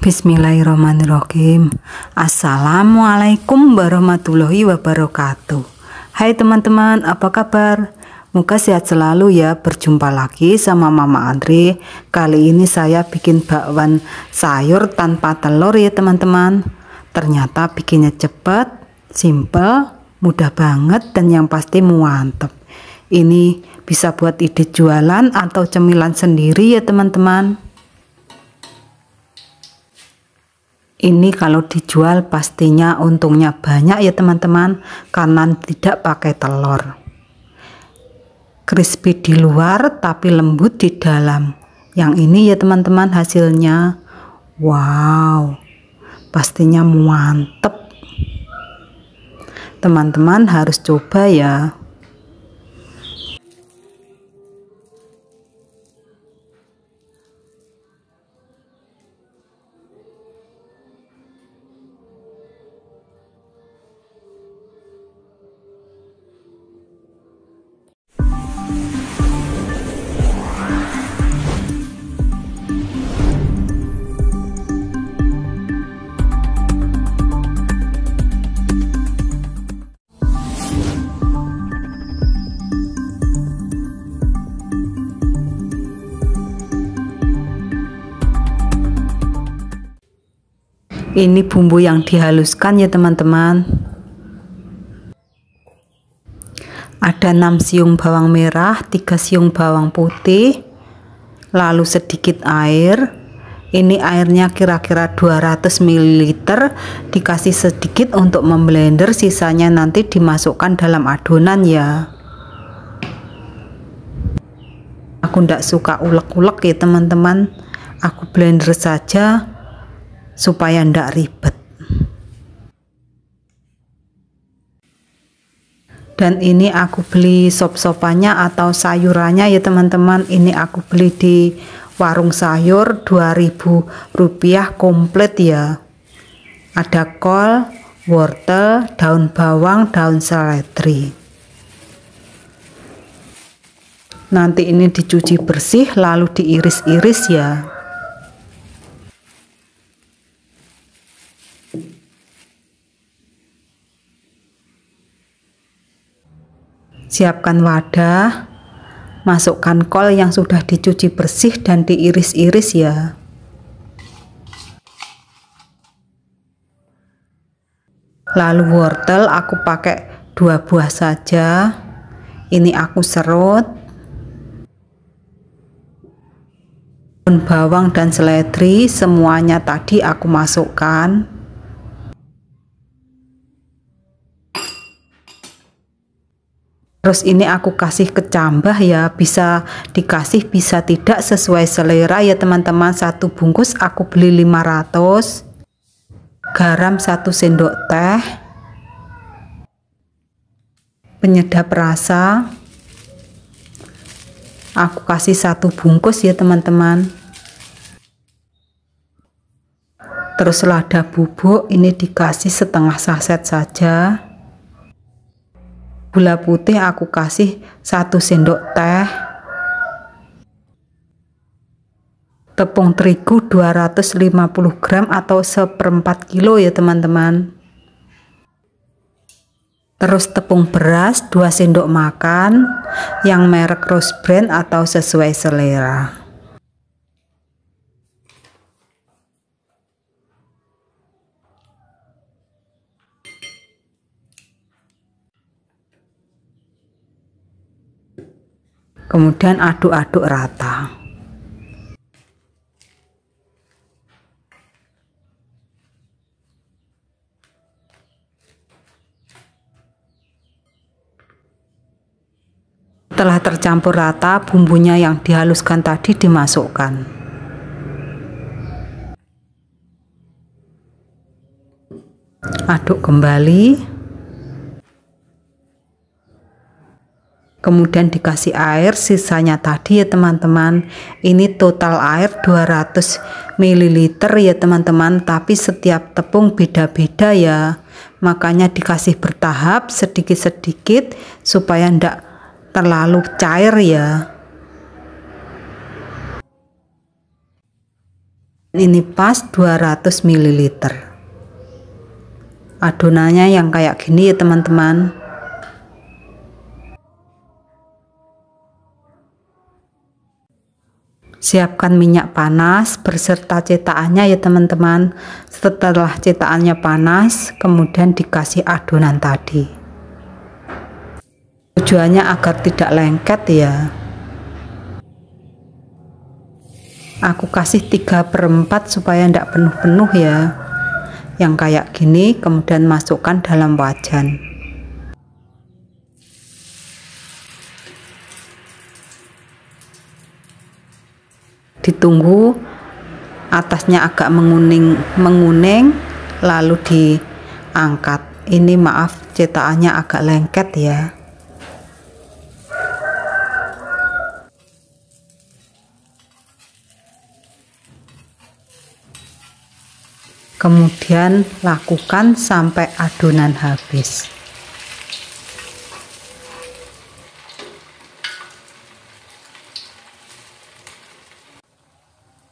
Bismillahirrahmanirrahim Assalamualaikum warahmatullahi wabarakatuh Hai teman-teman apa kabar? Muka sehat selalu ya berjumpa lagi sama Mama Andre Kali ini saya bikin bakwan sayur tanpa telur ya teman-teman Ternyata bikinnya cepat, simple, mudah banget dan yang pasti muantep Ini bisa buat ide jualan atau cemilan sendiri ya teman-teman ini kalau dijual pastinya untungnya banyak ya teman-teman karena tidak pakai telur crispy di luar tapi lembut di dalam yang ini ya teman-teman hasilnya wow pastinya mantep teman-teman harus coba ya ini bumbu yang dihaluskan ya teman-teman ada 6 siung bawang merah 3 siung bawang putih lalu sedikit air ini airnya kira-kira 200 ml dikasih sedikit untuk memblender sisanya nanti dimasukkan dalam adonan ya aku tidak suka ulek-ulek ya teman-teman aku blender saja supaya ndak ribet. Dan ini aku beli sop-sopannya atau sayurannya ya teman-teman. Ini aku beli di warung sayur 2000 rupiah komplit ya. Ada kol, wortel, daun bawang, daun seledri. Nanti ini dicuci bersih lalu diiris-iris ya. Siapkan wadah, masukkan kol yang sudah dicuci bersih dan diiris-iris ya. Lalu wortel aku pakai dua buah saja. Ini aku serut. bawang dan seledri semuanya tadi aku masukkan. terus ini aku kasih kecambah ya bisa dikasih bisa tidak sesuai selera ya teman-teman satu bungkus aku beli 500 garam satu sendok teh penyedap rasa aku kasih satu bungkus ya teman-teman terus lada bubuk ini dikasih setengah saset saja gula putih aku kasih satu sendok teh tepung terigu 250 gram atau seperempat kilo ya teman-teman terus tepung beras 2 sendok makan yang merek rose brand atau sesuai selera kemudian aduk-aduk rata Setelah tercampur rata, bumbunya yang dihaluskan tadi dimasukkan. Aduk kembali. kemudian dikasih air sisanya tadi ya teman-teman ini total air 200 ml ya teman-teman tapi setiap tepung beda-beda ya makanya dikasih bertahap sedikit-sedikit supaya ndak terlalu cair ya ini pas 200 ml adonannya yang kayak gini ya teman-teman siapkan minyak panas berserta cetakannya ya teman-teman setelah cetakannya panas kemudian dikasih adonan tadi tujuannya agar tidak lengket ya aku kasih 3 per 4 supaya tidak penuh-penuh ya yang kayak gini kemudian masukkan dalam wajan ditunggu atasnya agak menguning menguning lalu diangkat ini maaf cetakannya agak lengket ya kemudian lakukan sampai adonan habis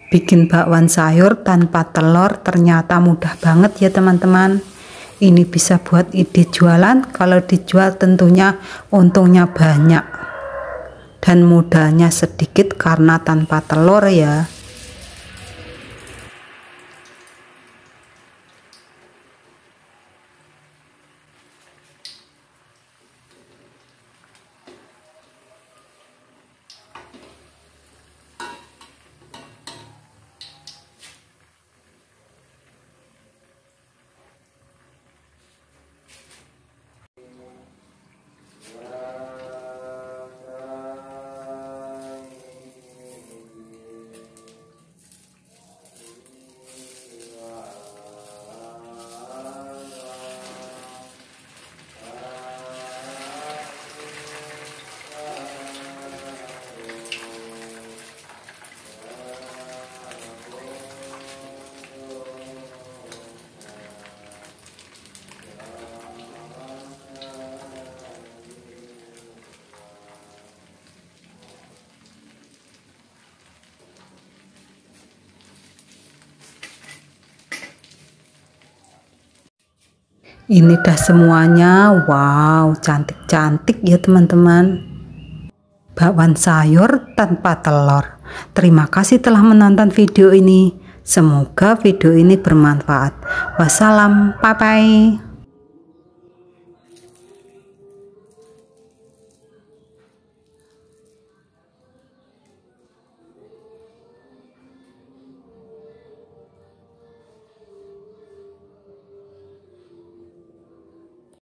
Bikin bakwan sayur tanpa telur ternyata mudah banget ya teman-teman. Ini bisa buat ide jualan, kalau dijual tentunya untungnya banyak. Dan mudahnya sedikit karena tanpa telur ya. Ini dah semuanya, wow, cantik-cantik ya teman-teman. Bakwan sayur tanpa telur. Terima kasih telah menonton video ini. Semoga video ini bermanfaat. Wassalam, bye-bye.